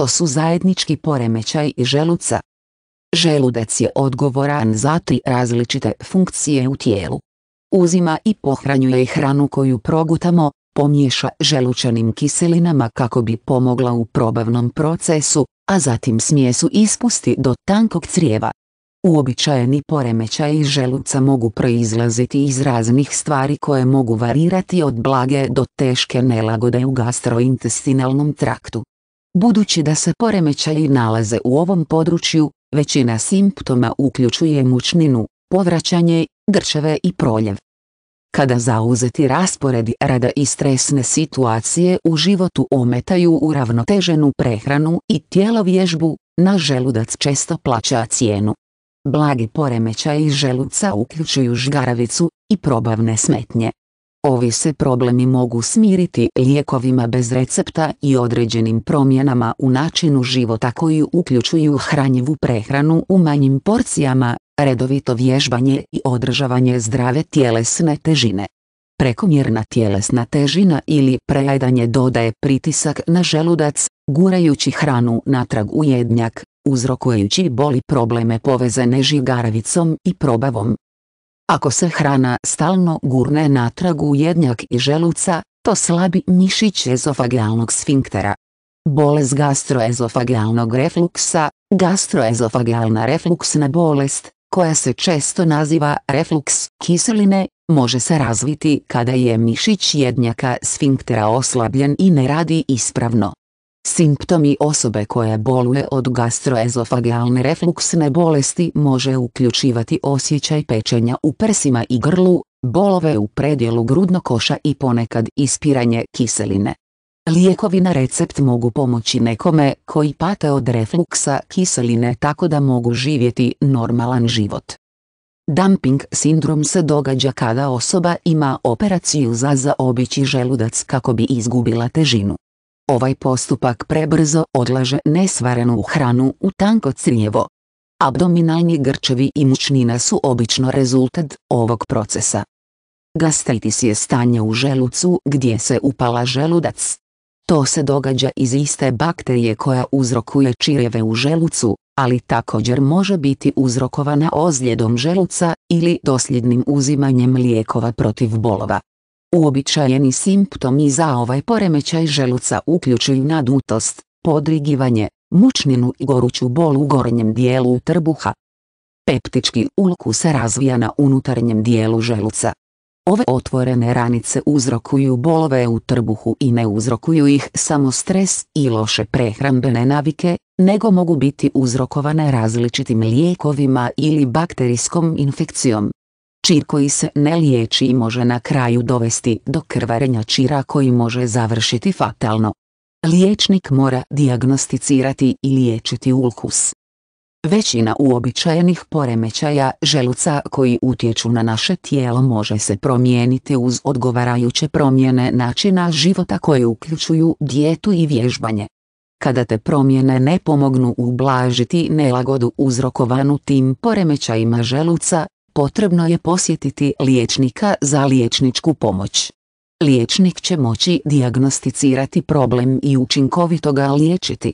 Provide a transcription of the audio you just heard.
što su zajednički poremećaj i želuca. Želudac je odgovoran za tri različite funkcije u tijelu. Uzima i pohranjuje hranu koju progutamo, pomiješa želučanim kiselinama kako bi pomogla u probavnom procesu, a zatim smjesu ispusti do tankog crijeva. Uobičajeni poremećaji želuca mogu proizlaziti iz raznih stvari koje mogu varirati od blage do teške nelagode u gastrointestinalnom traktu. Budući da se poremećaji nalaze u ovom području, većina simptoma uključuje mučninu, povraćanje, grčeve i proljev. Kada zauzeti rasporedi rada i stresne situacije u životu ometaju uravnoteženu prehranu i vježbu, na želudac često plaća cijenu. Blagi poremećaji želuca uključuju žgaravicu i probavne smetnje. Ovi se problemi mogu smiriti lijekovima bez recepta i određenim promjenama u načinu života koji uključuju hranjivu prehranu u manjim porcijama, redovito vježbanje i održavanje zdrave tjelesne težine. Prekomjerna tjelesna težina ili prejedanje dodaje pritisak na želudac, gurajući hranu natrag u jednjak, uzrokujući boli probleme povezane žigaravicom i probavom. Ako se hrana stalno gurne natrag u jednjak i želuca, to slabi mišić ezofagijalnog sfinktera. Bolest gastroezofagijalnog refluksa, gastroezofagijalna refluksna bolest, koja se često naziva refluks kiseline, može se razviti kada je mišić jednjaka sfinktera oslabljen i ne radi ispravno. Simptomi osobe koja boluje od gastroezofagealne refluksne bolesti može uključivati osjećaj pečenja u prsima i grlu, bolove u predjelu grudno koša i ponekad ispiranje kiseline. Lijekovi na recept mogu pomoći nekome koji pate od refluksa kiseline tako da mogu živjeti normalan život. Dumping sindrom se događa kada osoba ima operaciju za zaobići želudac kako bi izgubila težinu. Ovaj postupak prebrzo odlaže nesvarenu hranu u tanko crijevo. Abdominalni grčevi i mučnina su obično rezultat ovog procesa. Gastritis je stanje u želucu gdje se upala želudac. To se događa iz iste bakterije koja uzrokuje čireve u želucu, ali također može biti uzrokovana ozljedom želuca ili dosljednim uzimanjem lijekova protiv bolova. Uobičajeni simptomi za ovaj poremećaj želuca uključuju nadutost, podrigivanje, mučninu i goruću bol u gornjem dijelu trbuha. Peptički ulku se razvija na unutarnjem dijelu želuca. Ove otvorene ranice uzrokuju bolove u trbuhu i ne uzrokuju ih samo stres i loše prehrambene navike, nego mogu biti uzrokovane različitim lijekovima ili bakterijskom infekcijom. Čir koji se ne liječi može na kraju dovesti do krvarenja čira koji može završiti fatalno. Liječnik mora diagnosticirati i liječiti ulkus. Većina uobičajenih poremećaja želuca koji utječu na naše tijelo može se promijeniti uz odgovarajuće promjene načina života koje uključuju dijetu i vježbanje. Kada te promjene ne pomognu ublažiti nelagodu uzrokovanu tim poremećajima želuca, potrebno je posjetiti liječnika za liječničku pomoć. Liječnik će moći diagnosticirati problem i učinkovito ga liječiti.